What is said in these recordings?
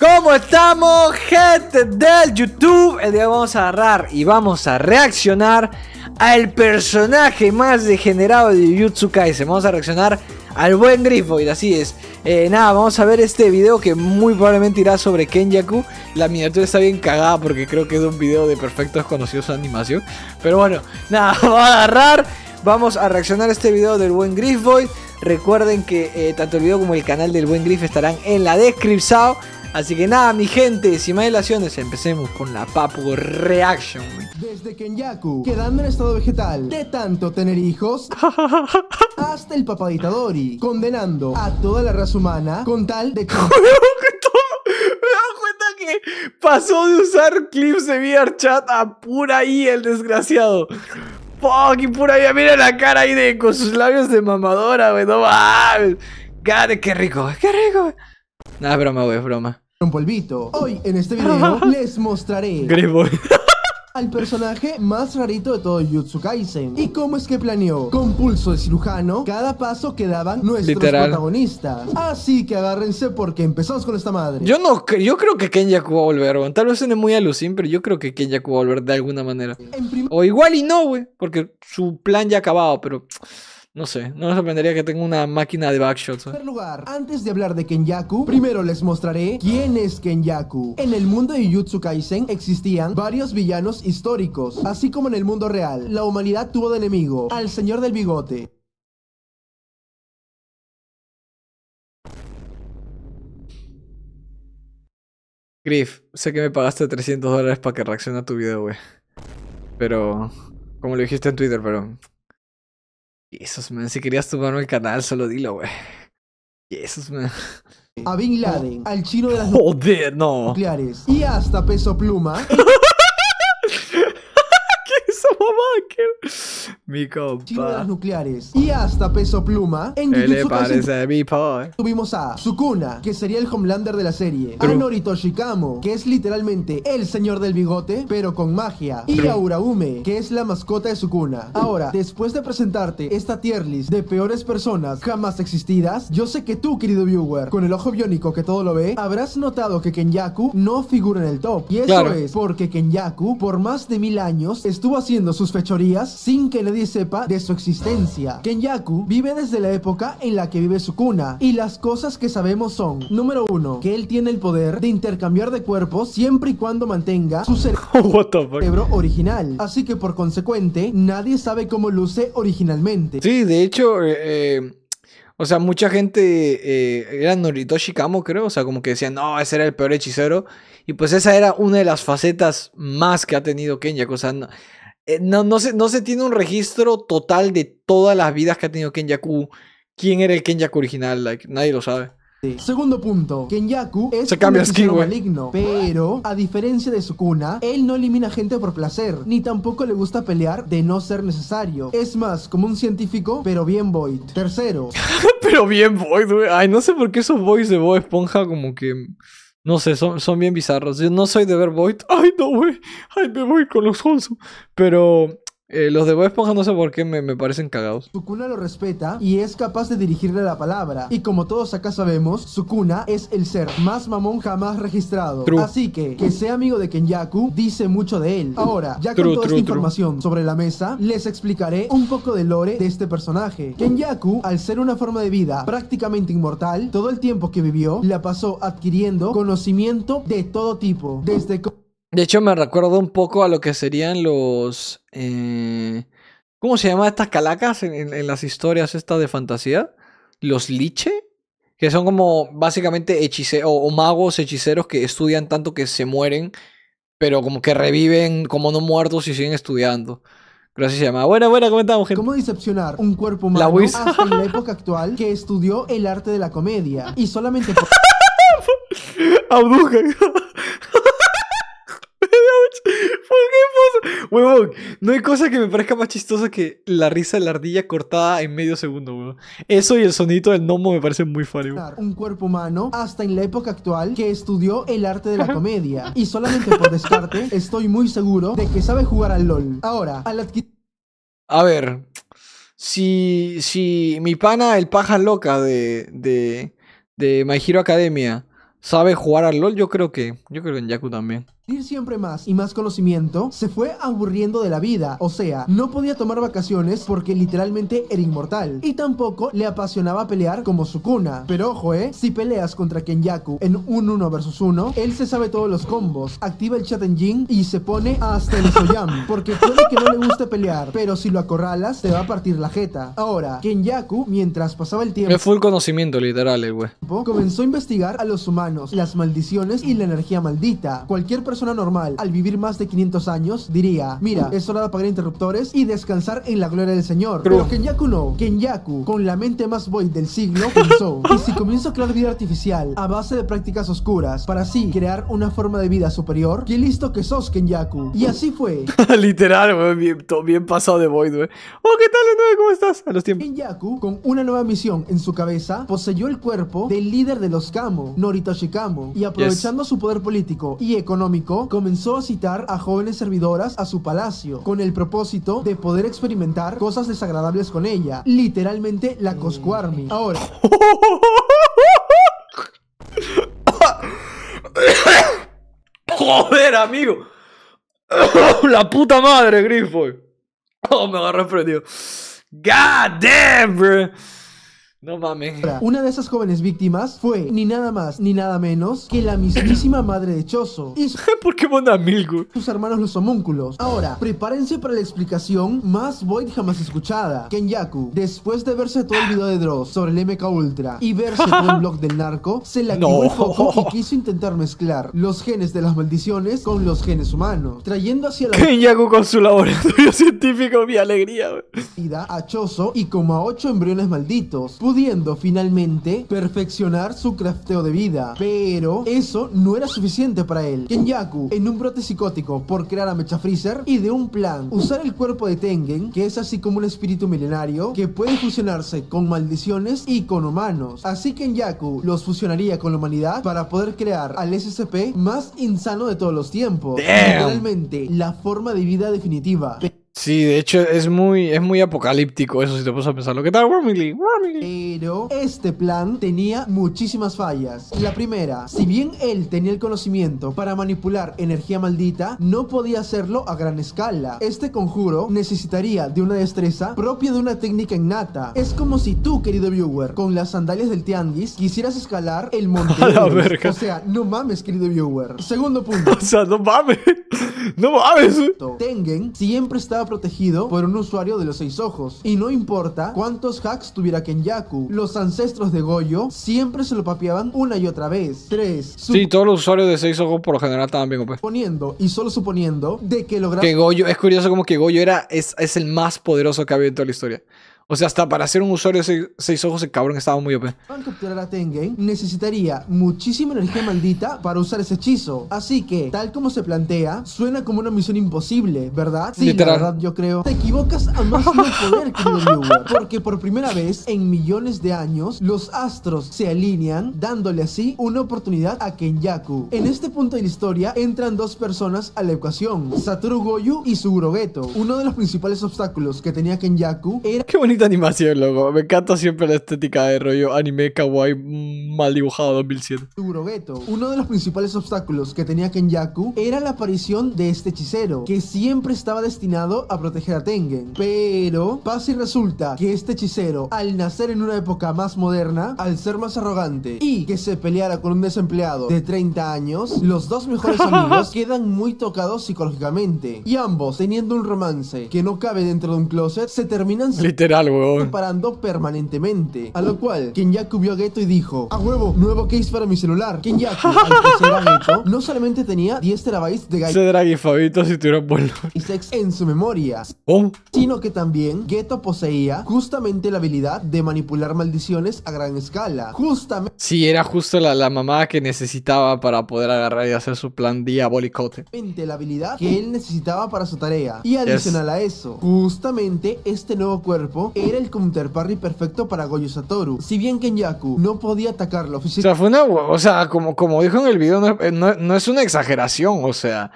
¿Cómo estamos, gente del YouTube? El día vamos a agarrar y vamos a reaccionar al personaje más degenerado de Jujutsu Kaisen. Vamos a reaccionar al buen Grifoid, así es. Eh, nada, vamos a ver este video que muy probablemente irá sobre Kenjaku. La miniatura está bien cagada porque creo que es un video de perfectos conocidos de animación. Pero bueno, nada, vamos a agarrar. Vamos a reaccionar a este video del buen Grifoid. Recuerden que eh, tanto el video como el canal del buen grif estarán en la descripción. Así que nada, mi gente, sin más dilaciones, empecemos con la Papu Reaction. Desde Kenyaku, quedando en estado vegetal, de tanto tener hijos, hasta el papadita condenando a toda la raza humana con tal de... que cuenta pasó de usar clips de chat a pura ahí el desgraciado. y pura ahí, mira la cara ahí de, con sus labios de mamadora, wey, no qué rico, qué rico. Nada, broma, güey, broma. Un polvito. Hoy en este video les mostraré. al personaje más rarito de todo Jutsu Kaisen. ¿Y cómo es que planeó? Con pulso de cirujano, cada paso que daban nuestros protagonistas. Así que agárrense porque empezamos con esta madre. Yo no, yo creo que Kenjaku va a volver, güey. Tal vez suene muy alucin, pero yo creo que Kenjaku va a volver de alguna manera. O igual y no, güey, porque su plan ya ha acabado, pero... No sé, no me sorprendería que tenga una máquina de backshots. En ¿eh? primer lugar, antes de hablar de Kenyaku, primero les mostraré quién es Kenyaku. En el mundo de Jujutsu Kaisen existían varios villanos históricos, así como en el mundo real. La humanidad tuvo de enemigo al señor del bigote. Griff, sé que me pagaste 300 dólares para que reaccione a tu video, güey. Pero... Como lo dijiste en Twitter, pero... Jesús, man, si querías tu mano el canal, solo dilo, güey. Jesús, man. A Bin Laden, al chino de las nucleares y hasta Peso Pluma. ¿Qué es mamá? Mi compa. nucleares y hasta Peso Pluma. En ¿Qué le parece mi pa? Eh? Tuvimos a Sukuna, que sería el Homelander de la serie. True. A que es literalmente el señor del bigote, pero con magia. Y a Uraume, que es la mascota de Sukuna. Ahora, después de presentarte esta tier list de peores personas jamás existidas, yo sé que tú, querido viewer, con el ojo biónico que todo lo ve, habrás notado que Kenyaku no figura en el top. Y eso es porque Kenyaku, por más de mil años, estuvo haciendo sus fechorías sin que nadie sepa de su existencia. Kenyaku vive desde la época en la que vive su cuna y las cosas que sabemos son Número uno Que él tiene el poder de intercambiar de cuerpo siempre y cuando mantenga su cerebro original. Así que por consecuente, nadie sabe cómo luce originalmente. Sí, de hecho, eh, eh, O sea, mucha gente eh, era Noritoshi Kamo, creo. O sea, como que decían, no, ese era el peor hechicero. Y pues esa era una de las facetas más que ha tenido Kenyaku. O sea, no, eh, no, se, no se tiene un registro total de todas las vidas que ha tenido Kenyaku. ¿Quién era el Kenyaku original? nadie lo sabe. Segundo punto, Kenyaku es un maligno, pero a diferencia de Sukuna, él no elimina gente por placer, ni tampoco le gusta pelear de no ser necesario. Es más, como un científico, pero bien Void. Tercero. pero bien Void, güey. Ay, no sé por qué esos Voids de Bob Esponja como que... No sé, son, son bien bizarros. Yo no soy de ver Void. Ay, no, güey. Ay, me voy con los Honsu! Pero eh, los de Bob Esponja no sé por qué me, parecen cagados. Sukuna lo respeta y es capaz de dirigirle la palabra. Y como todos acá sabemos, Sukuna es el ser más mamón jamás registrado. Así que, que sea amigo de Kenyaku dice mucho de él. Ahora, ya con toda esta información sobre la mesa, les explicaré un poco del lore de este personaje. Kenyaku, al ser una forma de vida prácticamente inmortal, todo el tiempo que vivió la pasó adquiriendo conocimiento de todo tipo. Desde... De hecho, me recuerdo un poco a lo que serían los. Eh, ¿Cómo se llama estas calacas en, las historias estas de fantasía? Los liche. Que son como básicamente hechiceros o magos hechiceros que estudian tanto que se mueren, pero como que reviven como no muertos y siguen estudiando. Pero así se llama. Bueno, bueno, ¿cómo gente? ¿Cómo decepcionar un cuerpo humano la hasta en la época actual que estudió el arte de la comedia? Y solamente por... Pues? no hay cosa que me parezca más chistosa que la risa de la ardilla cortada en medio segundo, Eso y el sonido del gnomo me parecen muy funny, Un cuerpo humano, hasta en la época actual, que estudió el arte de la comedia. Y solamente por descarte, estoy muy seguro de que sabe jugar al LOL. Ahora, al A ver, si, si mi pana, el paja loca de, de, de My Hero Academia, sabe jugar al LOL, yo creo que, yo creo en Yaku también. Ir siempre más y más conocimiento, se fue aburriendo de la vida, o sea, no podía tomar vacaciones porque literalmente era inmortal, y tampoco le apasionaba pelear como Sukuna. Pero ojo, eh, si peleas contra Kenyaku en un 1 versus 1, él se sabe todos los combos, activa el Jin y se pone hasta el Soyam, porque puede que no le guste pelear, pero si lo acorralas, te va a partir la jeta. Ahora, Kenyaku, mientras pasaba el tiempo... fue el conocimiento, literal, eh, güey. Comenzó a investigar a los humanos, las maldiciones y la energía maldita. Cualquier persona persona normal, al vivir más de 500 años, diría, mira, es hora de apagar interruptores y descansar en la gloria del Señor. Pero Kenyaku no. Kenyaku, con la mente más void del siglo, pensó, y si comienzo a crear vida artificial a base de prácticas oscuras para así crear una forma de vida superior, qué listo que sos, Kenyaku. Y así fue. Literal, bien, pasado de void, wey. Oh, ¿qué tal, nuevo ¿Cómo estás? A los tiempos. Kenyaku, con una nueva misión en su cabeza, poseyó el cuerpo del líder de los Kamo, Noritoshi Kamo, y aprovechando su poder político y económico, comenzó a citar a jóvenes servidoras a su palacio, con el propósito de poder experimentar cosas desagradables con ella, literalmente la Coscuarmi. Ahora... Joder, amigo. La puta madre, Grifo. Oh, me agarré prendido. God damn, bro. No mames. Una de esas jóvenes víctimas fue ni nada más ni nada menos que la mismísima madre de Chozo. Y su... manda Sus hermanos los homúnculos. Ahora, prepárense para la explicación más Void jamás escuchada. Kenyaku, después de verse todo el video de Dross sobre el MK Ultra y verse todo el blog del narco, se la el foco y quiso intentar mezclar los genes de las maldiciones con los genes humanos, trayendo hacia la... Kenyaku con su laboratorio científico, mi alegría. Wey. A Choso y como a ocho embriones malditos pudiendo finalmente perfeccionar su crafteo de vida. Pero eso no era suficiente para él. Kenyaku, en un brote psicótico por crear a Mecha Freezer, y de un plan, usar el cuerpo de Tengen, que es así como un espíritu milenario, que puede fusionarse con maldiciones y con humanos. Así que Kenyaku los fusionaría con la humanidad para poder crear al SCP más insano de todos los tiempos. Realmente la forma de vida definitiva. Sí, de hecho es muy, es muy apocalíptico eso si te pones a pensar. Lo que tal, Pero este plan tenía muchísimas fallas. La primera, si bien él tenía el conocimiento para manipular energía maldita, no podía hacerlo a gran escala. Este conjuro necesitaría de una destreza propia de una técnica innata. Es como si tú, querido viewer, con las sandalias del tianguis, quisieras escalar el monte. O sea, no mames, querido viewer. Segundo punto. o sea, no mames. No mames. Tengen siempre está protegido por un usuario de los seis ojos. Y no importa cuántos hacks tuviera Kenyaku, los ancestros de Goyo siempre se lo papeaban una y otra vez. 3. Sí, todos los usuarios de seis ojos por lo general estaban pues. bien Suponiendo, y solo suponiendo, de que lograron... Que Goyo, es curioso como que Goyo era, es, es el más poderoso que ha habido en toda la historia. O sea, hasta para ser un usuario de seis, ojos, el cabrón estaba muy OP. Para capturar a Tengen, necesitaría muchísima energía maldita para usar ese hechizo. Así que, tal como se plantea, suena como una misión imposible, ¿verdad? Sí, de verdad, yo creo. Te equivocas al más no poder, querido porque por primera vez en millones de años, los astros se alinean, dándole así una oportunidad a Kenyaku. En este punto de la historia, entran dos personas a la ecuación, Satoru Goyu y su Geto. Uno de los principales obstáculos que tenía Kenyaku era... ¡Qué de animación, loco. Me encanta siempre la estética de rollo anime kawaii mal dibujado 2007. Uno de los principales obstáculos que tenía Kenyaku era la aparición de este hechicero, que siempre estaba destinado a proteger a Tengen. Pero pasa y resulta que este hechicero, al nacer en una época más moderna, al ser más arrogante y que se peleara con un desempleado de 30 años, los dos mejores amigos quedan muy tocados psicológicamente. Y ambos, teniendo un romance que no cabe dentro de un closet, se terminan... Literal, parando permanentemente. A lo cual, Kenyaku vio a Geto y dijo: A ah, huevo, nuevo case para mi celular. Kenyaku, al Geto, no solamente tenía 10 terabytes de gay. y Fabito si Y sex en su memoria. Oh. Sino que también Geto poseía justamente la habilidad de manipular maldiciones a gran escala. Justamente. Sí, era justo la, la mamá que necesitaba para poder agarrar y hacer su plan Justamente La habilidad que él necesitaba para su tarea. Y adicional a eso, justamente este nuevo cuerpo era el counter parry perfecto para Goyo Satoru. Si bien Kenyaku no podía atacarlo físicamente. O sea, fue una. O sea, como, como dijo en el video, eh, no, es una exageración. O sea,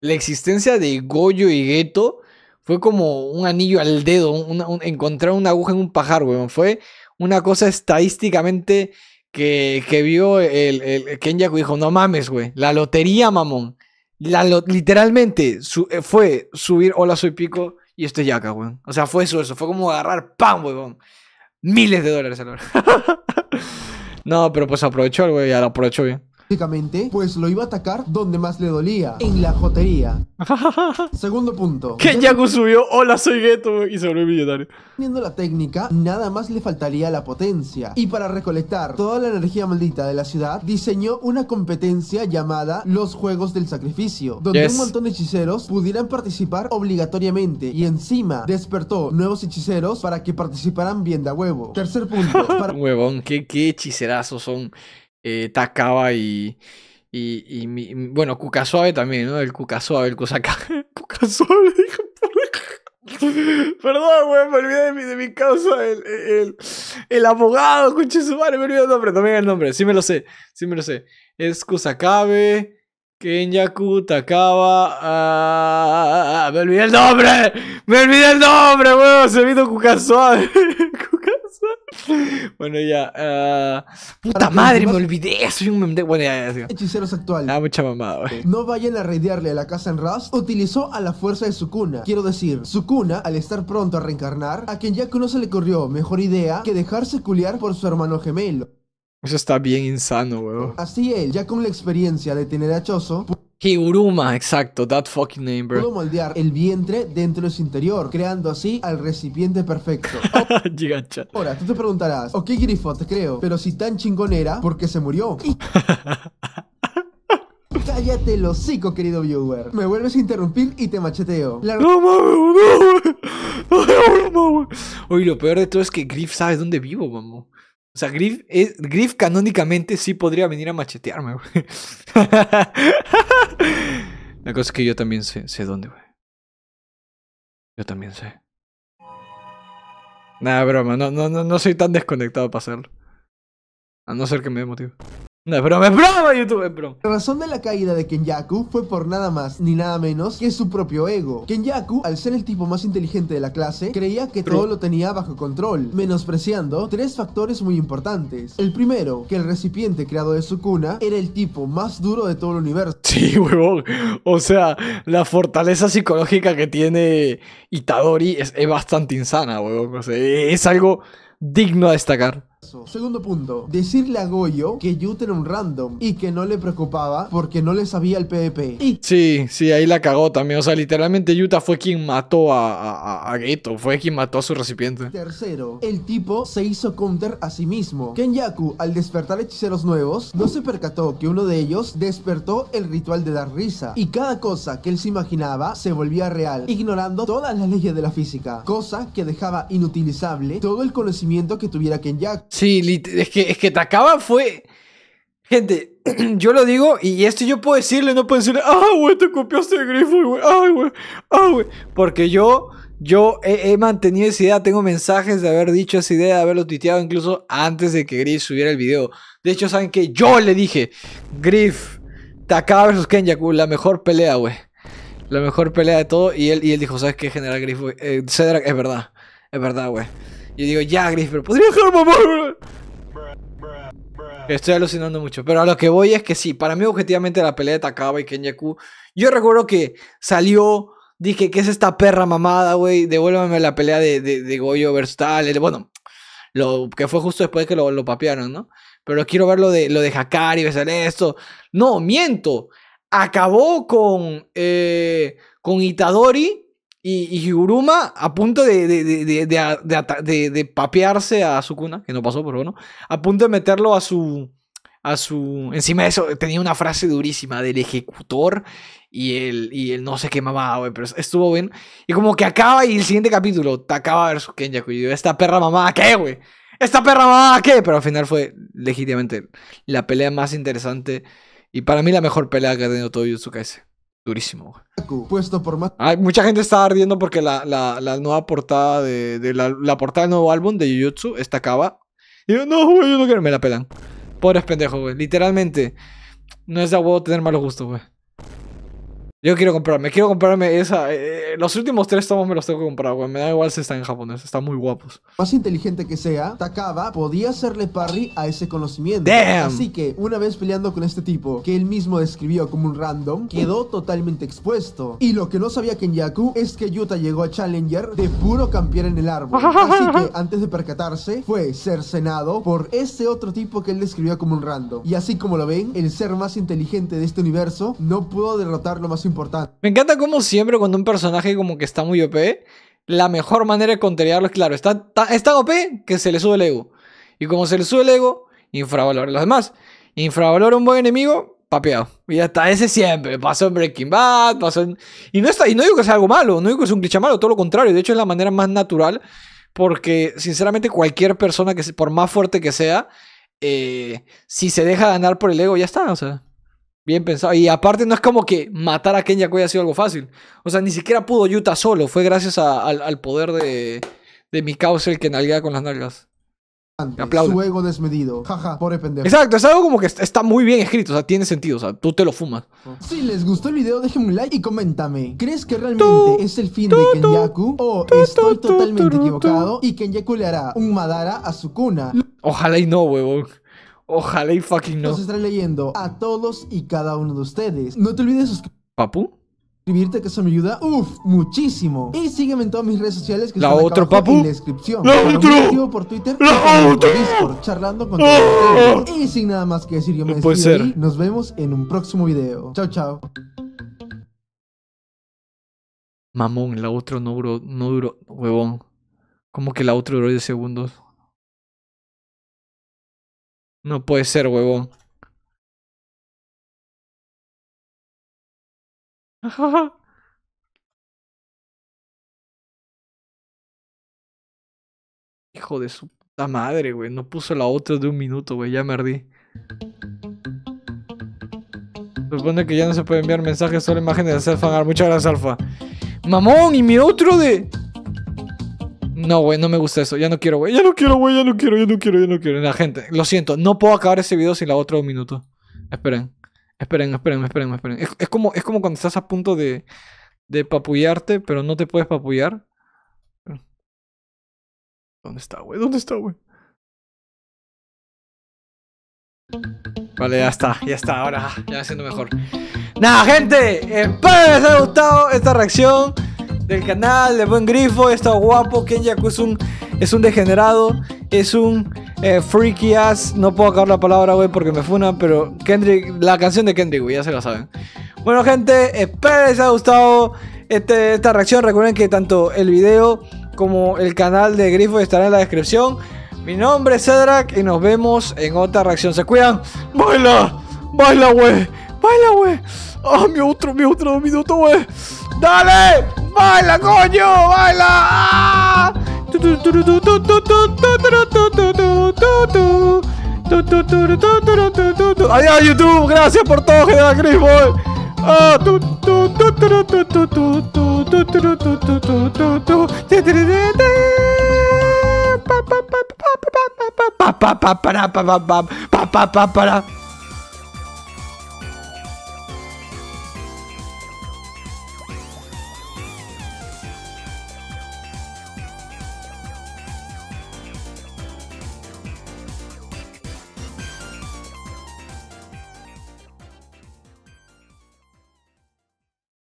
la existencia de Goyo y Geto fue como un anillo al dedo, encontrar una aguja en un pajar, weón. Fue una cosa estadísticamente que, vio el, el Kenyaku y dijo: No mames, güey. La lotería, mamón. La literalmente eh, fue subir Hola Soy Pico y esto ya acá, weón. O sea, fue eso, eso. Fue como agarrar, pan, weón! Miles de dólares al No, pero pues aprovechó el weón, ya lo aprovechó bien pues lo iba a atacar donde más le dolía, en la jotería. Segundo punto. Que Yaku subió, hola soy Geto, y se volvió millonario. Teniendo la técnica, nada más le faltaría la potencia. Y para recolectar toda la energía maldita de la ciudad, diseñó una competencia llamada Los Juegos del Sacrificio, donde un montón de hechiceros pudieran participar obligatoriamente. Y encima, despertó nuevos hechiceros para que participaran bien de huevo. Tercer punto. Huevón, qué, qué hechicerazos son eh, Takaba y, y, y, mi, bueno, Cuca también, ¿no? El Cuca Suave, el Kusaka. Cuca Suave, Perdón, güey, me olvidé de mi, de mi causa, el, el, el abogado, escuché su me olvidé el nombre, también el nombre, sí me lo sé, sí me lo sé. Es Kusakabe, Kenyaku, Takaba, ah, ah, ah, ah me olvidé el nombre, me olvidé el nombre, güey, se vino Kukasuave bueno, ya. Uh, puta madre, me olvidé. Soy un meme. Bueno, ya, ya, Hechiceros actual. Ah, mucha mamada, wey No vayan a raidearle a la casa en Rust. Utilizó a la fuerza de su cuna Quiero decir, su cuna al estar pronto a reencarnar, a quien ya que no se le corrió mejor idea que dejarse culiar por su hermano gemelo. Eso está bien insano, weón. Así él, ya con la experiencia de tener a Choso. Kiguruma, exacto, that fucking name, bro. Puedo moldear el vientre dentro de su interior, creando así al recipiente perfecto. Ahora, tú te preguntarás, ok, Grifo, te creo, pero si tan chingón era, ¿por qué se murió? Cállate el hocico, querido viewer. Me vuelves a interrumpir y te macheteo. No mames, no, no, no, Oye, lo peor de todo es que Griff sabe dónde vivo, mamá. O sea, Griff, canónicamente sí podría venir a machetearme, güey. La cosa es que yo también sé, dónde, güey. Yo también sé. Nah, broma, no, no, no, no soy tan desconectado para hacerlo. A no ser que me dé motivo. No es broma, es broma, YouTube, es broma. La razón de la caída de Kenyaku fue por nada más ni nada menos que su propio ego. Kenyaku, al ser el tipo más inteligente de la clase, creía que todo lo tenía bajo control, menospreciando tres factores muy importantes. El primero, que el recipiente creado de su cuna era el tipo más duro de todo el universo. Sí, huevón. O sea, la fortaleza psicológica que tiene Itadori es, bastante insana, huevón. O sea, es algo digno a destacar. Segundo punto, decirle a Goyo que Yuta era un random y que no le preocupaba porque no le sabía el PvP. Y... Sí, sí, ahí la cagó también. O sea, literalmente Yuta fue quien mató a, a, a Geto, fue quien mató a su recipiente. Tercero, el tipo se hizo counter a sí mismo. Kenyaku, al despertar hechiceros nuevos, no se percató que uno de ellos despertó el ritual de dar risa. Y cada cosa que él se imaginaba se volvía real, ignorando todas las leyes de la física. Cosa que dejaba inutilizable todo el conocimiento que tuviera Kenyaku. Sí, es que, es que Takaba fue. Gente, yo lo digo y esto yo puedo decirle, no puedo decirle, ah, güey, te copiaste de Grifo, güey, ah, güey, ah, güey. Porque yo, yo he, mantenido esa idea, tengo mensajes de haber dicho esa idea, de haberlo tuiteado incluso antes de que Griff subiera el video. De hecho, ¿saben que Yo le dije, Griff, Takaba versus Kenjaku, la mejor pelea, güey. La mejor pelea de todo. Y él, y él dijo, ¿sabes qué, General Griff, eh, Cedric, es verdad, es verdad, güey. Yo digo, ya, Gris, pero podría mamón, Estoy alucinando mucho. Pero a lo que voy es que sí, para mí objetivamente la pelea de Takaba y Kenyaku. Yo recuerdo que salió, dije, ¿qué es esta perra mamada, güey? Devuélvame la pelea de, de, Goyo versus tal. Bueno, lo que fue justo después que lo, lo papearon, ¿no? Pero quiero ver lo de, lo de Hakari, besar esto. No, miento. Acabó con, eh, con Itadori y, Higuruma a punto de, de, papearse a su cuna, que no pasó, pero bueno, a punto de meterlo a su... A su. Encima de eso, tenía una frase durísima del ejecutor y el, y el no sé qué mamá, güey, pero estuvo bien. Y como que acaba y el siguiente capítulo, acaba vs ver Y yo, esta perra mamá ¿qué, güey? ¿Esta perra mamá qué? Pero al final fue legítimamente la pelea más interesante y para mí la mejor pelea que ha tenido todo Yusuke ese. Durísimo, güey. Puesto por mucha gente está ardiendo porque la, nueva portada de, la, portada del nuevo álbum de Jujutsu está acaba. Y yo, no, güey, yo no quiero. Me la pelan. Pobres pendejos, güey. Literalmente, no es de huevo tener malos gustos, güey. Yo quiero comprarme, quiero comprarme esa. Eh, los últimos tres tomos me los tengo que comprar, güey. Me da igual si están en japonés, están muy guapos. Más inteligente que sea, Takaba podía hacerle parry a ese conocimiento. Así que, una vez peleando con este tipo, que él mismo describió como un random, quedó totalmente expuesto. Y lo que no sabía Kenyaku es que Yuta llegó a Challenger de puro campeón en el árbol. Así que, antes de percatarse, fue cercenado por ese otro tipo que él describió como un random. Y así como lo ven, el ser más inteligente de este universo no pudo derrotarlo más importante. Me encanta como siempre cuando un personaje como que está muy OP, la mejor manera de contrariarlo es, claro, está, está OP que se le sube el ego. Y como se le sube el ego, infravalora a los demás. Infravalora un buen enemigo, papeado. Y hasta ese siempre. Pasó en Breaking Bad, pasó en... Y no, está, y no digo que sea algo malo, no digo que sea un cliché malo, todo lo contrario. De hecho, es la manera más natural porque, sinceramente, cualquier persona, que por más fuerte que sea, eh, si se deja ganar por el ego, ya está. O sea. Bien pensado. Y aparte no es como que matar a Kenyaku haya sido algo fácil. O sea, ni siquiera pudo Yuta solo. Fue gracias al, poder de, de mi causa el que nalguea con las nalgas. Su ego desmedido. Jaja, ja, pobre Exacto, es algo como que está muy bien escrito. O sea, tiene sentido. O sea, tú te lo fumas. Si les gustó el video, dejen un like y coméntame. ¿Crees que realmente es el fin de Kenyaku? ¿O estoy totalmente equivocado? Y Kenyaku le hará un Madara a su cuna. Ojalá y no, huevón. Ojalá y fucking no. Los estaré leyendo a todos y cada uno de ustedes. No te olvides suscribirte. ¿Papu? suscribirte que eso me ayuda Uf, muchísimo y sígueme en todas mis redes sociales que la están papu en la descripción la otra por Twitter la otra Discord charlando con y sin nada más que decir yo me despido ser. nos vemos en un próximo video chao chao mamón la otra no duro no duró huevón como que la otro duró 10 segundos no puede ser, huevón. Hijo de su puta madre, güey. No puso la otra de un minuto, güey. Ya me ardí. Supone pues que ya no se puede enviar mensajes, solo imágenes de Alfa. Muchas gracias, Alfa. Mamón, y mi otro de... No, güey, no me gusta eso. Ya no quiero, güey. Ya no quiero, güey. Ya no quiero, ya no quiero, ya no quiero. La gente, lo siento. No puedo acabar ese video sin la otra un minuto. Esperen. Esperen, esperen, esperen, esperen. Es, como, es como cuando estás a punto de, de papullarte, pero no te puedes papullar. ¿Dónde está, güey? ¿Dónde está, güey? Vale, ya está, ya está, ahora ya me mejor. Nada, gente, eh, espero que les haya gustado esta reacción del canal, de buen grifo, está guapo. Ken es un, es un degenerado, es un eh, freaky ass. No puedo acabar la palabra, güey, porque me funan, pero Kendrick, la canción de Kendrick, güey, ya se la saben. Bueno, gente, espero les haya gustado este, esta reacción. Recuerden que tanto el video como el canal de Grifo estará en la descripción. Mi nombre es Cedrak y nos vemos en otra reacción. Se cuidan. ¡Baila! ¡Baila, güey! ¡Baila, güey! ¡Ah, mi otro, mi otro, mi otro, güey! ¡Dale! ¡Baila, coño! ¡Baila! ¡Ay, ¡Ah! YouTube, gracias por todo,